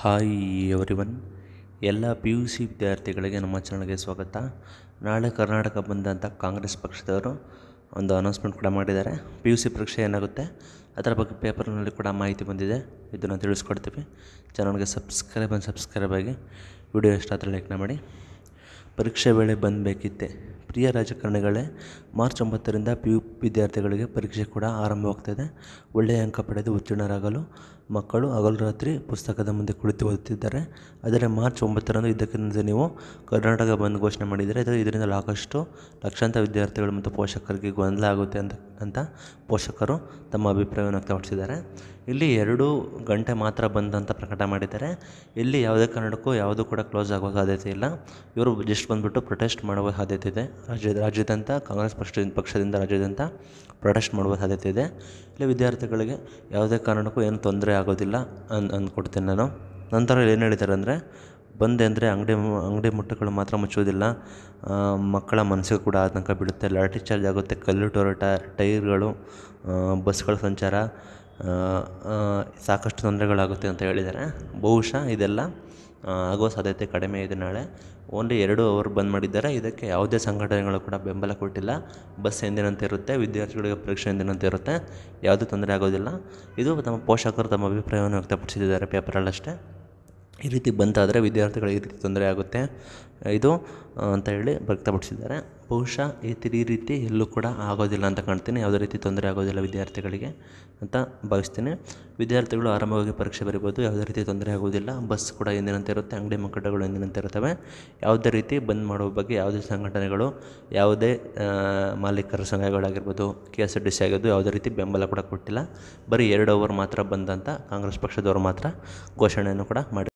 hi one ಎಲ್ಲ P U C ವಿದ್ಯಾರ್ಥಿಗಳಿಗೆ ನಮ್ಮ ಚಾನಲ್ಗೆ ಸ್ವಾಗತ ನಾಳೆ ಕರ್ನಾಟಕ ಬಂದಂಥ ಕಾಂಗ್ರೆಸ್ ಪಕ್ಷದವರು ಒಂದು ಅನೌನ್ಸ್ಮೆಂಟ್ ಕೂಡ ಮಾಡಿದ್ದಾರೆ ಪಿ ಯು ಸಿ ಪರೀಕ್ಷೆ ಏನಾಗುತ್ತೆ ಅದರ ಬಗ್ಗೆ ಪೇಪರ್ನಲ್ಲಿ ಕೂಡ ಮಾಹಿತಿ ಬಂದಿದೆ ಇದನ್ನು ತಿಳಿಸ್ಕೊಡ್ತೀವಿ ಚಾನಲ್ಗೆ ಸಬ್ಸ್ಕ್ರೈಬ್ ಆ್ಯಂಡ್ ಸಬ್ಸ್ಕ್ರೈಬ್ ಆಗಿ ವಿಡಿಯೋ ಇಷ್ಟ ಆದರೆ ಲೈಕ್ನ ಮಾಡಿ ಪರೀಕ್ಷೆ ವೇಳೆ ಬಂದಬೇಕಿತ್ತೆ ಪ್ರಿಯ ರಾಜಕಾರಣಿಗಳೇ ಮಾರ್ಚ್ ಒಂಬತ್ತರಿಂದ ಪಿ ಯು ವಿದ್ಯಾರ್ಥಿಗಳಿಗೆ ಪರೀಕ್ಷೆ ಕೂಡ ಆರಂಭವಾಗ್ತಿದೆ ಒಳ್ಳೆಯ ಅಂಕ ಪಡೆದು ಉತ್ತೀರ್ಣರಾಗಲು ಮಕ್ಕಳು ಹಗಲು ರಾತ್ರಿ ಪುಸ್ತಕದ ಮುಂದೆ ಕುಳಿತು ಓದುತ್ತಿದ್ದಾರೆ ಆದರೆ ಮಾರ್ಚ್ ಒಂಬತ್ತರಂದು ಇದಕ್ಕಿಂತ ನೀವು ಕರ್ನಾಟಕ ಬಂದ್ ಘೋಷಣೆ ಮಾಡಿದರೆ ಅದು ಇದರಿಂದ ಸಾಕಷ್ಟು ಲಕ್ಷಾಂತರ ವಿದ್ಯಾರ್ಥಿಗಳು ಮತ್ತು ಪೋಷಕರಿಗೆ ಗೊಂದಲ ಆಗುತ್ತೆ ಅಂತ ಅಂತ ಪೋಷಕರು ತಮ್ಮ ಅಭಿಪ್ರಾಯವನ್ನು ವ್ಯಕ್ತಪಡಿಸಿದ್ದಾರೆ ಇಲ್ಲಿ ಎರಡು ಗಂಟೆ ಮಾತ್ರ ಬಂದಂತ ಅಂತ ಪ್ರಕಟ ಮಾಡಿದ್ದಾರೆ ಇಲ್ಲಿ ಯಾವುದೇ ಕಾರಣಕ್ಕೂ ಯಾವುದೂ ಕೂಡ ಕ್ಲೋಸ್ ಆಗುವ ಸಾಧ್ಯತೆ ಇಲ್ಲ ಇವರು ಜಸ್ಟ್ ಬಂದುಬಿಟ್ಟು ಪ್ರೊಟೆಸ್ಟ್ ಮಾಡುವ ಸಾಧ್ಯತೆ ಇದೆ ರಾಜ್ಯ ರಾಜ್ಯಾದ್ಯಂತ ಕಾಂಗ್ರೆಸ್ ಪಕ್ಷ ಪಕ್ಷದಿಂದ ರಾಜ್ಯಾದ್ಯಂತ ಪ್ರೊಟೆಸ್ಟ್ ಮಾಡುವ ಸಾಧ್ಯತೆ ಇದೆ ಇಲ್ಲಿ ವಿದ್ಯಾರ್ಥಿಗಳಿಗೆ ಯಾವುದೇ ಕಾರಣಕ್ಕೂ ಏನು ತೊಂದರೆ ಆಗೋದಿಲ್ಲ ಅನ್ ಅಂದ್ಕೊಡ್ತೀನಿ ನಾನು ನಂತರ ಏನು ಹೇಳಿದ್ದಾರೆ ಅಂದರೆ ಬಂದೆ ಅಂದರೆ ಅಂಗಡಿ ಅಂಗಡಿ ಮುಟ್ಟಗಳು ಮಾತ್ರ ಮುಚ್ಚುವುದಿಲ್ಲ ಮಕ್ಕಳ ಮನಸ್ಸಿಗೆ ಕೂಡ ಆತಂಕ ಬಿಡುತ್ತೆ ಲಾಟ್ರಿ ಚಾರ್ಜ್ ಆಗುತ್ತೆ ಕಲ್ಲು ಟೊರಟ ಟೈರ್ಗಳು ಬಸ್ಗಳ ಸಂಚಾರ ಸಾಕಷ್ಟು ತೊಂದರೆಗಳಾಗುತ್ತೆ ಅಂತ ಹೇಳಿದ್ದಾರೆ ಬಹುಶಃ ಇದೆಲ್ಲ ಆಗುವ ಸಾಧ್ಯತೆ ಕಡಿಮೆ ಇದೆ ನಾಳೆ ಓನ್ಲಿ ಎರಡು ಅವರ್ ಬಂದ್ ಮಾಡಿದ್ದಾರೆ ಇದಕ್ಕೆ ಯಾವುದೇ ಸಂಘಟನೆಗಳು ಕೂಡ ಬೆಂಬಲ ಕೊಟ್ಟಿಲ್ಲ ಬಸ್ ಎಂದಿನಂತೆ ಇರುತ್ತೆ ವಿದ್ಯಾರ್ಥಿಗಳಿಗೆ ಪರೀಕ್ಷೆ ಎಂದಿನಂತೆ ಇರುತ್ತೆ ಯಾವುದೇ ತೊಂದರೆ ಆಗೋದಿಲ್ಲ ಇದು ತಮ್ಮ ಪೋಷಕರು ತಮ್ಮ ಅಭಿಪ್ರಾಯವನ್ನು ವ್ಯಕ್ತಪಡಿಸಿದ್ದಾರೆ ಪೇಪರಲ್ಲಷ್ಟೇ ಈ ರೀತಿ ಬಂತಾದರೆ ವಿದ್ಯಾರ್ಥಿಗಳಿಗೆ ಈ ರೀತಿ ತೊಂದರೆ ಆಗುತ್ತೆ ಇದು ಅಂತ ಹೇಳಿ ವ್ಯಕ್ತಪಡಿಸಿದ್ದಾರೆ ಬಹುಶಃ ಈ ರೀತಿ ಎಲ್ಲೂ ಕೂಡ ಆಗೋದಿಲ್ಲ ಅಂತ ಕಾಣ್ತೀನಿ ಯಾವುದೇ ರೀತಿ ತೊಂದರೆ ಆಗೋದಿಲ್ಲ ವಿದ್ಯಾರ್ಥಿಗಳಿಗೆ ಅಂತ ಭಾವಿಸ್ತೀನಿ ವಿದ್ಯಾರ್ಥಿಗಳು ಆರಂಭವಾಗಿ ಪರೀಕ್ಷೆ ಬರಿಬೋದು ಯಾವುದೇ ರೀತಿ ತೊಂದರೆ ಆಗೋದಿಲ್ಲ ಬಸ್ ಕೂಡ ಎಂದಿನಂತೆ ಇರುತ್ತೆ ಅಂಗಡಿ ಮಕ್ಕಳಗಳು ಎಂದಿನಂತೆ ಇರುತ್ತವೆ ಯಾವುದೇ ರೀತಿ ಬಂದ್ ಮಾಡುವ ಬಗ್ಗೆ ಯಾವುದೇ ಸಂಘಟನೆಗಳು ಯಾವುದೇ ಮಾಲೀಕರ ಸಂಘಗಳಾಗಿರ್ಬೋದು K S R D C ಆಗಿರ್ಬೋದು ಯಾವುದೇ ರೀತಿ ಬೆಂಬಲ ಕೂಡ ಕೊಟ್ಟಿಲ್ಲ ಬರೀ ಎರಡು ಓವರ್ ಮಾತ್ರ ಬಂದಂಥ ಕಾಂಗ್ರೆಸ್ ಪಕ್ಷದವರು ಮಾತ್ರ ಘೋಷಣೆಯನ್ನು ಕೂಡ ಮಾಡಿ